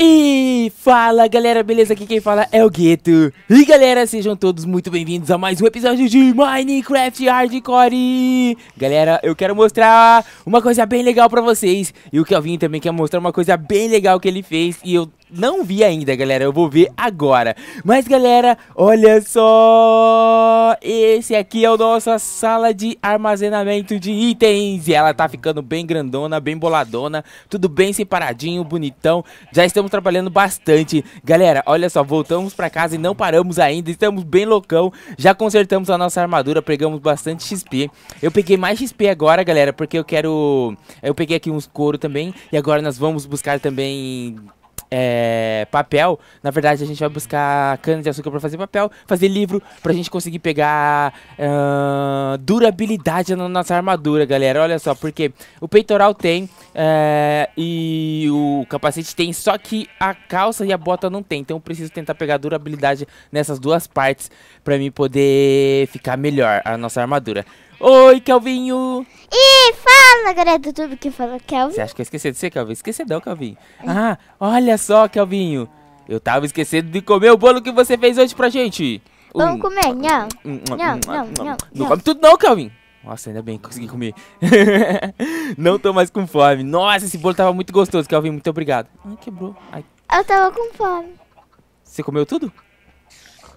E fala galera, beleza? Aqui quem fala é o Gueto E galera, sejam todos muito bem-vindos a mais um episódio de Minecraft Hardcore Galera, eu quero mostrar uma coisa bem legal pra vocês E o Kelvin também quer mostrar uma coisa bem legal que ele fez E eu não vi ainda, galera. Eu vou ver agora. Mas, galera, olha só! Esse aqui é o nossa sala de armazenamento de itens. E ela tá ficando bem grandona, bem boladona. Tudo bem separadinho, bonitão. Já estamos trabalhando bastante. Galera, olha só, voltamos pra casa e não paramos ainda. Estamos bem loucão. Já consertamos a nossa armadura, pegamos bastante XP. Eu peguei mais XP agora, galera, porque eu quero... Eu peguei aqui uns couro também. E agora nós vamos buscar também é, papel, na verdade a gente vai buscar cana de açúcar para fazer papel, fazer livro, pra gente conseguir pegar uh, durabilidade na nossa armadura, galera. Olha só, porque o peitoral tem eh, e o capacete tem, só que a calça e a bota não tem. Então eu preciso tentar pegar durabilidade nessas duas partes pra mim poder ficar melhor a nossa armadura. Oi, Calvinho! E fala, galera do YouTube que fala Calvin. Você acha que eu esqueci de você, Calvin? Esquecedão, Calvin. Ah, olha só, Calvinho. Eu tava esquecendo de comer o bolo que você fez hoje pra gente. Vamos comer, não. Não, não, não. Não come tudo não, Calvin. Nossa, ainda bem que consegui comer. não tô mais com fome. Nossa, esse bolo tava muito gostoso, Calvin. Muito obrigado. Ai, quebrou. Ai. Eu tava com fome. Você comeu tudo?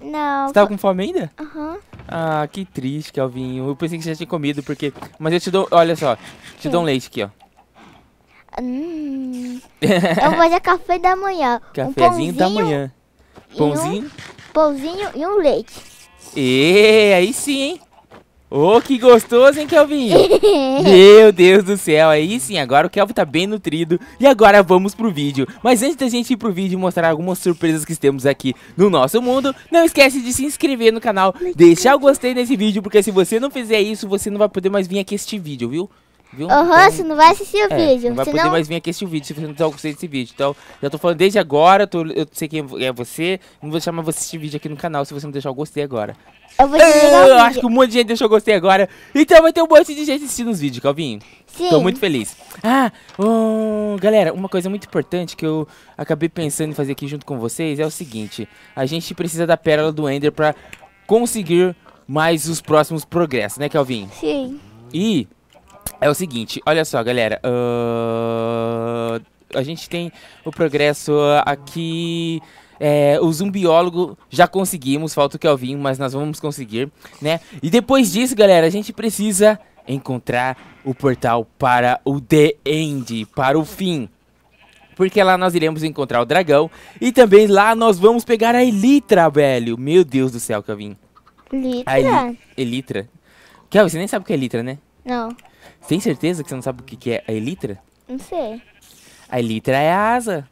Não. Você tava com fome ainda? Aham. Uhum. Ah, que triste, Calvinho. Eu pensei que você já tinha comido, porque... Mas eu te dou... Olha só. Te dou um hum. leite aqui, ó. Hum. eu vou fazer café da manhã. Cafézinho um da manhã. Pãozinho? um pãozinho e um leite. E aí sim, hein? Ô, oh, que gostoso, hein, Kelvin? Meu Deus do céu, aí sim, agora o Kelvin tá bem nutrido. E agora vamos pro vídeo. Mas antes da gente ir pro vídeo e mostrar algumas surpresas que temos aqui no nosso mundo, não esquece de se inscrever no canal, deixar o gostei nesse vídeo, porque se você não fizer isso, você não vai poder mais vir aqui assistir vídeo, viu? Viu? Aham, uhum, então, não vai assistir o é, vídeo. Não vai senão... poder mais vir aqui assistir o vídeo se você não o gostei desse vídeo. Então, já tô falando desde agora, tô, eu sei quem é você. Não vou chamar você assistir vídeo aqui no canal se você não deixar o gostei agora. Eu vou desligar ah, Eu acho que um monte de gente deixou o gostei agora. Então vai ter um monte de gente assistindo os vídeos, Calvinho. Sim. Tô muito feliz. Ah, um, galera, uma coisa muito importante que eu acabei pensando em fazer aqui junto com vocês é o seguinte. A gente precisa da Pérola do Ender pra conseguir mais os próximos progressos, né, Calvin? Sim. E é o seguinte, olha só, galera. Uh, a gente tem o progresso aqui. É, o zumbiólogo já conseguimos, falta o Kelvin, mas nós vamos conseguir, né? E depois disso, galera, a gente precisa encontrar o portal para o The End, para o fim. Porque lá nós iremos encontrar o dragão e também lá nós vamos pegar a Elitra, velho. Meu Deus do céu, Kelvin. Litra? A Elitra? Kelvin, você nem sabe o que é Elitra, né? Não. Tem certeza que você não sabe o que, que é a elitra? Não sei. A elitra é a asa.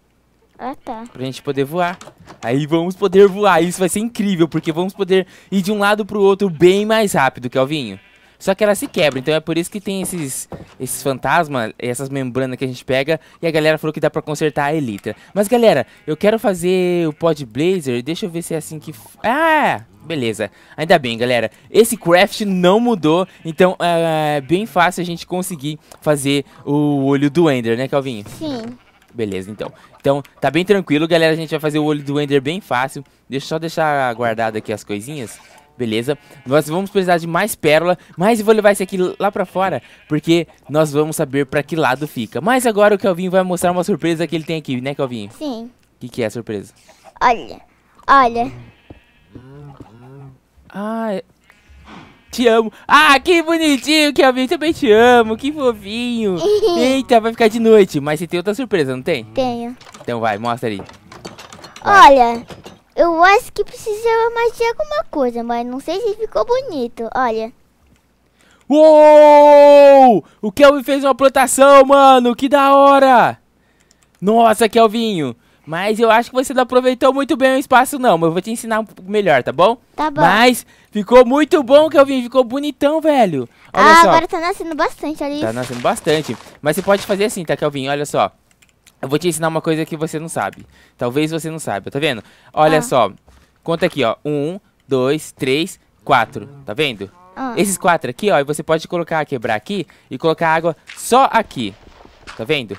Ah, tá. Pra gente poder voar. Aí vamos poder voar. Isso vai ser incrível, porque vamos poder ir de um lado pro outro bem mais rápido, Kelvinho. Só que ela se quebra, então é por isso que tem esses, esses fantasmas, essas membranas que a gente pega. E a galera falou que dá pra consertar a Elytra. Mas galera, eu quero fazer o Pod Blazer, deixa eu ver se é assim que... Ah! Beleza, ainda bem galera, esse craft não mudou, então é, é bem fácil a gente conseguir fazer o olho do Ender, né Calvinho? Sim. Beleza, então. Então, tá bem tranquilo, galera. A gente vai fazer o olho do Ender bem fácil. Deixa eu só deixar guardado aqui as coisinhas. Beleza? Nós vamos precisar de mais pérola, mas eu vou levar esse aqui lá pra fora, porque nós vamos saber pra que lado fica. Mas agora o Kelvin vai mostrar uma surpresa que ele tem aqui, né, Kelvin? Sim. O que, que é a surpresa? Olha, olha. Ah, é. te amo. Ah, que bonitinho, Kelvin, também te amo, que fofinho. Eita, vai ficar de noite, mas você tem outra surpresa, não tem? Tenho. Então vai, mostra aí. Olha, eu acho que precisava mais de alguma coisa, mas não sei se ficou bonito, olha. Uou! O Kelvin fez uma plantação, mano! Que da hora! Nossa, Kelvinho! Mas eu acho que você não aproveitou muito bem o espaço, não. Mas eu vou te ensinar um pouco melhor, tá bom? Tá bom. Mas ficou muito bom, Kelvin. Ficou bonitão, velho. Olha ah, só. agora tá nascendo bastante, olha tá isso. Tá nascendo bastante. Mas você pode fazer assim, tá, Kelvin? Olha só. Eu vou te ensinar uma coisa que você não sabe. Talvez você não saiba, tá vendo? Olha ah. só. Conta aqui, ó. Um, dois, três, quatro. Tá vendo? Ah. Esses quatro aqui, ó. E você pode colocar, quebrar aqui e colocar água só aqui. Tá vendo?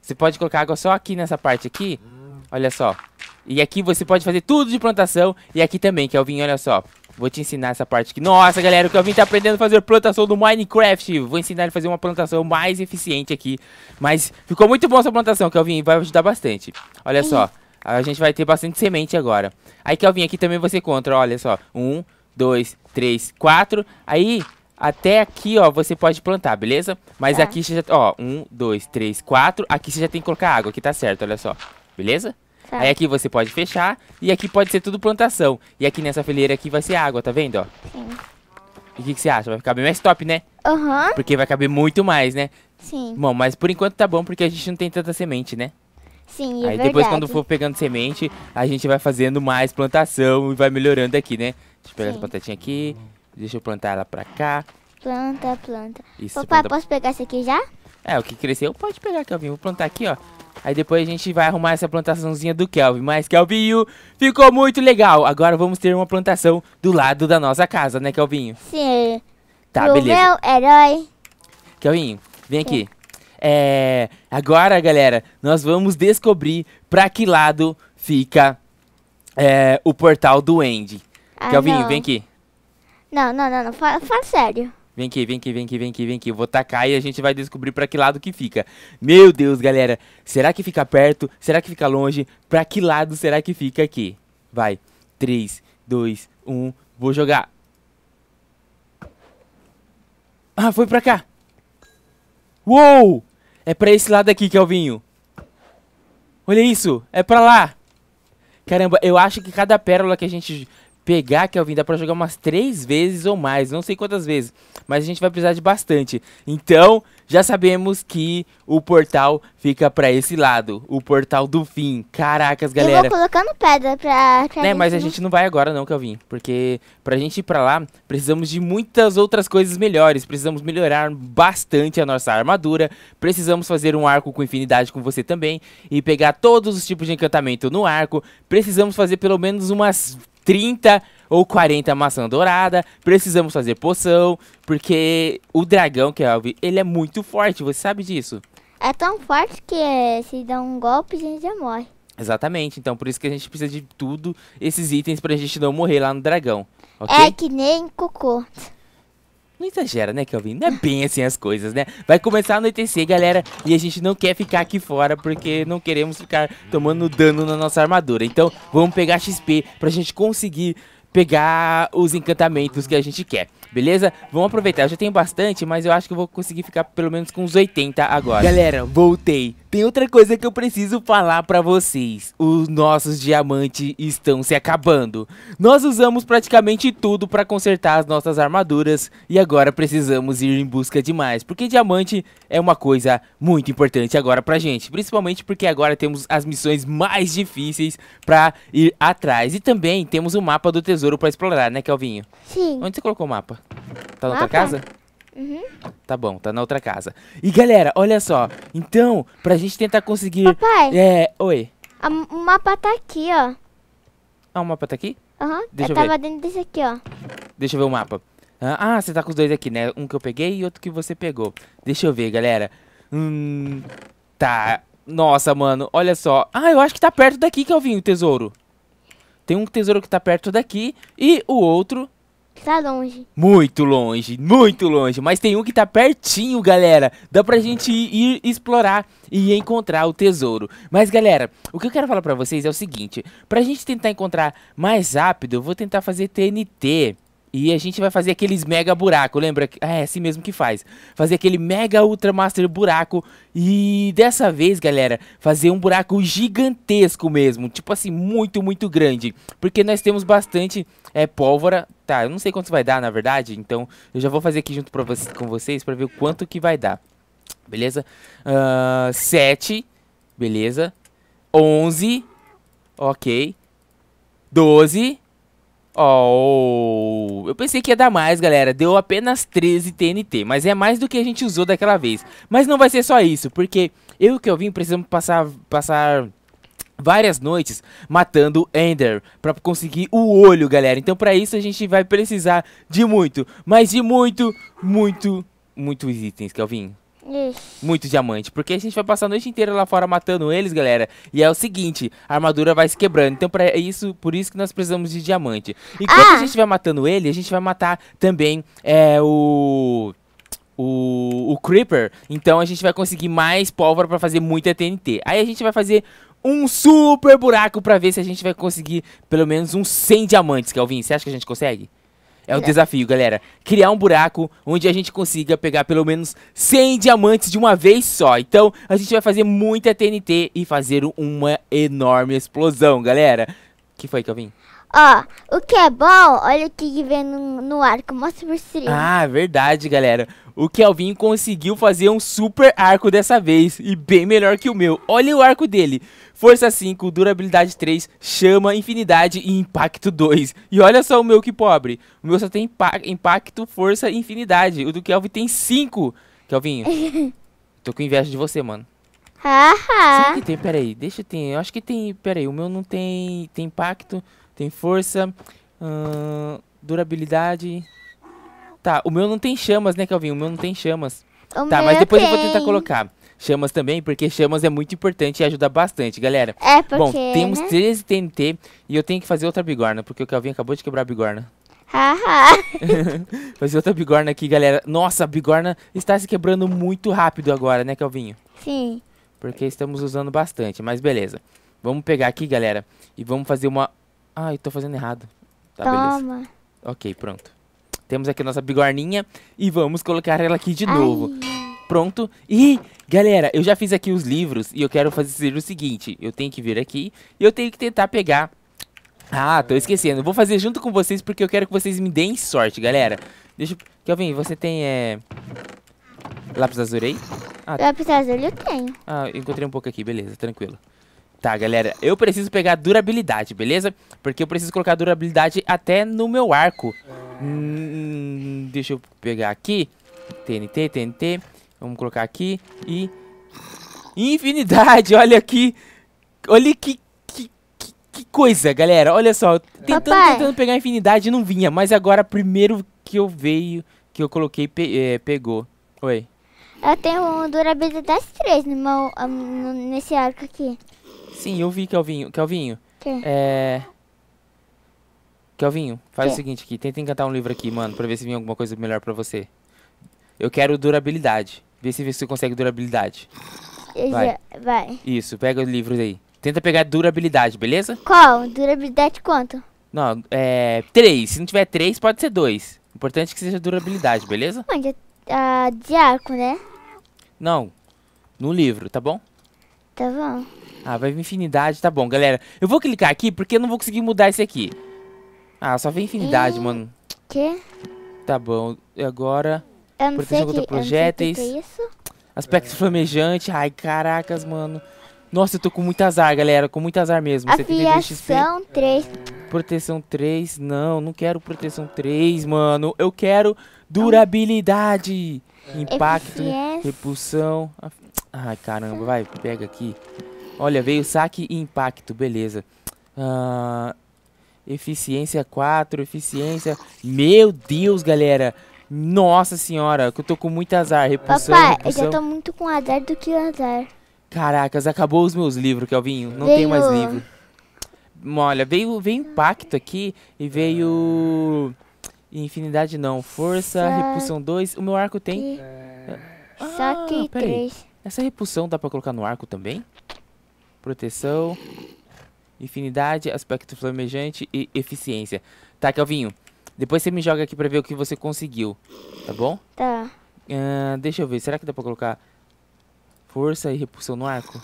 Você pode colocar água só aqui nessa parte aqui. Olha só. E aqui você pode fazer tudo de plantação. E aqui também, que é o vinho, olha só. Vou te ensinar essa parte aqui. Nossa, galera, o Kelvin tá aprendendo a fazer plantação do Minecraft. Vou ensinar ele a fazer uma plantação mais eficiente aqui. Mas ficou muito bom essa plantação, Kelvin. Vai ajudar bastante. Olha só. A gente vai ter bastante semente agora. Aí, Kelvin, aqui também você encontra. Olha só. Um, dois, três, quatro. Aí, até aqui, ó, você pode plantar, beleza? Mas tá. aqui, já, ó, um, dois, três, quatro. Aqui você já tem que colocar água, aqui tá certo, olha só. Beleza? Tá. Aí é aqui você pode fechar e aqui pode ser tudo plantação. E aqui nessa fileira aqui vai ser água, tá vendo? Ó? Sim. E o que, que, você acha? Vai ficar bem mais top, né? Aham. Uhum. Porque vai caber muito mais, né? Sim. Bom, mas por enquanto tá bom porque a gente não tem tanta semente, né? Sim, é Aí depois quando for pegando semente, a gente vai fazendo mais plantação e vai melhorando aqui, né? Deixa eu pegar Sim. essa aqui, deixa eu plantar ela pra cá. Planta, planta. Isso, Opa, planta... posso pegar essa aqui já? É, o que cresceu pode pegar, Kelvin. Vou plantar aqui, ó. Aí depois a gente vai arrumar essa plantaçãozinha do Kelvin. Mas, Kelvinho, ficou muito legal. Agora vamos ter uma plantação do lado da nossa casa, né, Kelvinho? Sim. Tá, beleza. beleza. meu herói. Kelvinho, vem Sim. aqui. É, agora, galera, nós vamos descobrir pra que lado fica é, o portal do Andy. Ah, Kelvinho, não. vem aqui. Não, não, não, não. Fala, fala sério. Vem aqui, vem aqui, vem aqui, vem aqui, vem aqui. Eu vou tacar e a gente vai descobrir para que lado que fica. Meu Deus, galera. Será que fica perto? Será que fica longe? Para que lado será que fica aqui? Vai. 3, 2, 1. Vou jogar. Ah, foi pra cá. Uou! É pra esse lado aqui, Kelvinho. Olha isso. É pra lá. Caramba, eu acho que cada pérola que a gente pegar Kelvin, dá para jogar umas três vezes ou mais, não sei quantas vezes, mas a gente vai precisar de bastante. Então, já sabemos que o portal fica para esse lado, o portal do fim. Caracas, galera. Eu vou colocando pedra pra... pra né, mas a gente não vai agora não, Kelvin, porque pra gente ir pra lá, precisamos de muitas outras coisas melhores. Precisamos melhorar bastante a nossa armadura, precisamos fazer um arco com infinidade com você também e pegar todos os tipos de encantamento no arco. Precisamos fazer pelo menos umas 30 ou 40 maçã dourada, precisamos fazer poção, porque o dragão, Kelvin, é ele é muito forte, você sabe disso. É tão forte que eh, se dá um golpe a gente já morre. Exatamente, então por isso que a gente precisa de tudo esses itens pra gente não morrer lá no dragão. Okay? É que nem cocô. Não exagera, né, Kelvin? Não é bem assim as coisas, né? Vai começar a anoitecer, galera, e a gente não quer ficar aqui fora porque não queremos ficar tomando dano na nossa armadura. Então, vamos pegar XP pra gente conseguir pegar os encantamentos que a gente quer, beleza? Vamos aproveitar, eu já tenho bastante, mas eu acho que eu vou conseguir ficar pelo menos com uns 80 agora. Galera, voltei tem outra coisa que eu preciso falar para vocês. Os nossos diamantes estão se acabando. Nós usamos praticamente tudo para consertar as nossas armaduras e agora precisamos ir em busca de mais, porque diamante é uma coisa muito importante agora pra gente, principalmente porque agora temos as missões mais difíceis para ir atrás e também temos o mapa do tesouro para explorar, né, Kelvinho? Sim. Onde você colocou o mapa? Tá na mapa? tua casa? Uhum. Tá bom, tá na outra casa. E galera, olha só. Então, pra gente tentar conseguir. Papai? É. Oi. A, o mapa tá aqui, ó. Ah, o mapa tá aqui? Aham. Uhum. Deixa eu, eu tava ver. dentro desse aqui, ó. Deixa eu ver o mapa. Ah, ah, você tá com os dois aqui, né? Um que eu peguei e outro que você pegou. Deixa eu ver, galera. Hum. Tá. Nossa, mano, olha só. Ah, eu acho que tá perto daqui, Calvinho, o tesouro. Tem um tesouro que tá perto daqui e o outro tá longe. Muito longe, muito longe. Mas tem um que tá pertinho, galera. Dá pra gente ir, ir explorar e encontrar o tesouro. Mas, galera, o que eu quero falar pra vocês é o seguinte. Pra gente tentar encontrar mais rápido, eu vou tentar fazer TNT. E a gente vai fazer aqueles mega buraco, lembra? É, é, assim mesmo que faz. Fazer aquele mega ultra master buraco. E dessa vez, galera, fazer um buraco gigantesco mesmo. Tipo assim, muito, muito grande. Porque nós temos bastante é, pólvora. Tá, eu não sei quanto vai dar, na verdade. Então, eu já vou fazer aqui junto vocês, com vocês pra ver o quanto que vai dar. Beleza? Uh, 7. Beleza. 11. Ok. 12. Oh, eu pensei que ia dar mais, galera. Deu apenas 13 TNT, mas é mais do que a gente usou daquela vez. Mas não vai ser só isso, porque eu e o Kelvin precisamos passar, passar várias noites matando Ender para conseguir o olho, galera. Então para isso a gente vai precisar de muito, mas de muito, muito, muitos itens, Kelvin. Ixi. Muito diamante. Porque a gente vai passar a noite inteira lá fora matando eles, galera. E é o seguinte, a armadura vai se quebrando. Então, pra isso, por isso que nós precisamos de diamante. Enquanto ah. a gente vai matando ele, a gente vai matar também é, o o, o Creeper, então a gente vai conseguir mais pólvora para fazer muita TNT. Aí a gente vai fazer um super buraco para ver se a gente vai conseguir pelo menos uns 100 diamantes, Kelvin. Você acha que a gente consegue? É o é- desafio, galera. Criar um buraco onde a gente consiga pegar pelo menos 100 diamantes de uma vez só. Então, a gente vai fazer muita TNT e fazer uma enorme explosão, galera. que foi, Calvin? Ó, o que é bom, olha o que vem no, no arco, mostra pro stream. Ah, verdade, galera. O Kelvin conseguiu fazer um super arco dessa vez, e bem melhor que o meu. Olha o arco dele. Força 5, durabilidade 3, chama, infinidade e impacto 2. E olha só o meu que pobre. O meu só tem impacto, força e infinidade. O do Kelvin tem 5. Kelvin, tô com inveja de você, mano. Haha. Será que tem? Peraí, deixa eu ter. Eu acho que tem. Peraí, o meu não tem, tem impacto. Tem força. durabilidade. Tá, o meu não tem chamas, né, Calvin? O meu não tem chamas. O tá, mas depois tem. eu vou tentar colocar chamas também, porque chamas é muito importante e ajuda bastante, galera. É, porque... Bom, temos né? 13 TNT e eu tenho que fazer outra bigorna, porque o Calvin acabou de quebrar a bigorna. fazer outra bigorna aqui, galera. Nossa, a bigorna está se quebrando muito rápido agora, né, Calvinho? Sim. Porque estamos usando bastante, mas beleza. Vamos pegar aqui, galera, e vamos fazer uma ah, eu tô fazendo errado. Tá, Toma. beleza. Ok, pronto. Temos aqui a nossa bigorninha e vamos colocar ela aqui de Ai. novo. Pronto. E, galera, eu já fiz aqui os livros e eu quero fazer o seguinte. Eu tenho que vir aqui e eu tenho que tentar pegar... Ah, tô esquecendo. Vou fazer junto com vocês porque eu quero que vocês me deem sorte, galera. Deixa eu... Kelvin, você tem, é... Lápis azul aí? Ah, lápis azul eu tenho. Ah, encontrei um pouco aqui, beleza, tranquilo. Tá, galera, eu preciso pegar durabilidade, beleza? Porque eu preciso colocar durabilidade até no meu arco. Hum, deixa eu pegar aqui. TNT, TNT. Vamos colocar aqui. E... Infinidade, olha aqui. Olha que, que, coisa, galera. Olha só, tentando, tentando pegar infinidade não vinha. Mas agora, primeiro que eu veio, que eu coloquei, pe é, pegou. Oi. Eu tenho durabilidade 3 no meu, um, ah, nesse arco aqui. Sim, eu vi, Kelvinho. Kelvinho, que? é... Kelvinho, faz que? o seguinte aqui. Tenta encantar um livro aqui, mano, pra ver se vem alguma coisa melhor pra você. Eu quero durabilidade. Vê se você consegue durabilidade. Vai. Vai. Isso, pega os livros aí. Tenta pegar durabilidade, beleza? Qual? Durabilidade quanto? Não, é... Três. Se não tiver três, pode ser dois. Importante é que seja durabilidade, beleza? Onde? Uh, ah, de arco, né? Não. No livro, tá bom? Tá bom. Ah, vai vir infinidade, tá bom, galera. Eu vou clicar aqui porque eu não vou conseguir mudar esse aqui. Ah, só vem infinidade, e... mano. Que? Tá bom. E agora? Eu não proteção sei contra que, projéteis. Eu não sei que é isso. Aspecto é. flamejante. Ai, caracas, mano. Nossa, eu tô com muito azar, galera. Com muito azar mesmo. Afiação 3. Proteção 3. Não, não quero proteção 3, mano. Eu quero durabilidade. É. Impacto, Eficiência. repulsão. Ai, caramba, vai, pega aqui. Olha, veio saque e impacto, beleza. Ah, eficiência 4, eficiência... Meu Deus, galera! Nossa senhora, que eu tô com muito azar. Repulsão, Papai, repulsão. eu já tô muito com azar do que azar. Caracas, acabou os meus livros, Kelvinho. Não veio... tem mais livro. Olha, veio, veio impacto aqui e veio... Infinidade não, força, repulsão 2. O meu arco tem... Que... Ah, Só que essa repulsão dá pra colocar no arco também? Proteção. Infinidade, aspecto flamejante e eficiência. Tá, Calvinho. Depois você me joga aqui pra ver o que você conseguiu. Tá bom? Tá. Uh, deixa eu ver. Será que dá pra colocar força e repulsão no arco?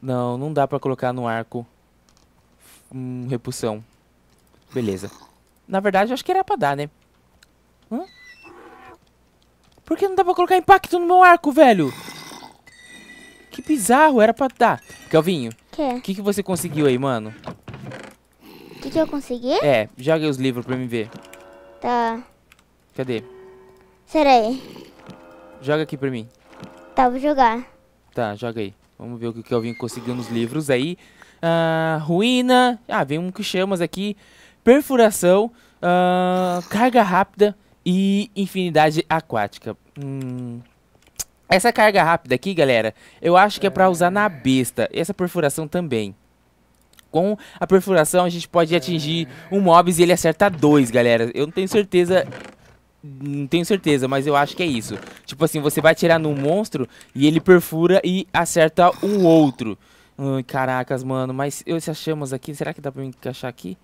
Não, não dá pra colocar no arco hum, repulsão. Beleza. Na verdade, eu acho que era pra dar, né? Hã? Por que não dá pra colocar impacto no meu arco, velho? Que bizarro, era pra dar. Calvinho, o que? que, que você conseguiu aí, mano? O que, que eu consegui? É, joga os livros pra mim ver. Tá. Cadê? Será aí. Joga aqui pra mim. Tá, vou jogar. Tá, joga aí. Vamos ver o que o Kelvin conseguiu nos livros aí. Ah, ruína. Ah, vem um que chamas aqui. Perfuração. Ah, carga rápida. E infinidade aquática. Hum, essa carga rápida aqui, galera, eu acho que é para é. usar na besta. Essa perfuração também. Com a perfuração a gente pode atingir um mobs e ele acerta dois, galera. Eu não tenho certeza... Não tenho certeza, mas eu acho que é isso. Tipo assim, você vai atirar num monstro e ele perfura e acerta um outro. Ai, caracas, mano. Mas eu, se achamos aqui, será que dá pra me encaixar aqui?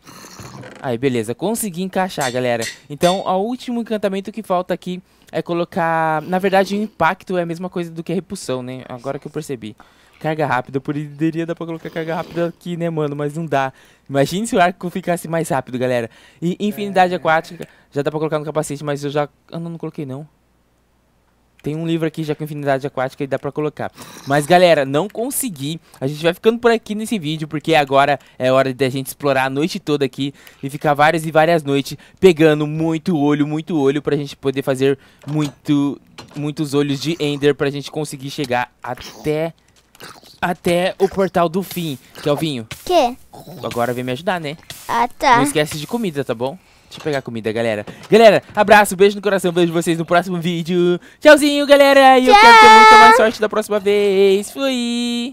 Aí, beleza. Consegui encaixar, galera. Então, o último encantamento que falta aqui é colocar. Na verdade, o impacto é a mesma coisa do que a repulsão, né? Agora que eu percebi. Carga rápida, ideia dá pra colocar carga rápida aqui, né, mano? Mas não dá. Imagine se o arco ficasse mais rápido, galera. E infinidade é. aquática, já dá pra colocar no capacete, mas eu já. Eu não, não coloquei, não. Tem um livro aqui já com infinidade aquática e dá pra colocar. Mas galera, não consegui. A gente vai ficando por aqui nesse vídeo, porque agora é hora da gente explorar a noite toda aqui e ficar várias e várias noites pegando muito olho, muito olho, pra gente poder fazer muito, muitos olhos de Ender pra gente conseguir chegar até até o portal do fim. Kelvinho. Que? Agora vem me ajudar, né? Ah, tá. Não esquece de comida, tá bom? Deixa eu pegar comida, galera. Galera, abraço, beijo no coração, vejo vocês no próximo vídeo. Tchauzinho, galera. E eu Tchau. quero ter muita mais sorte da próxima vez. Fui!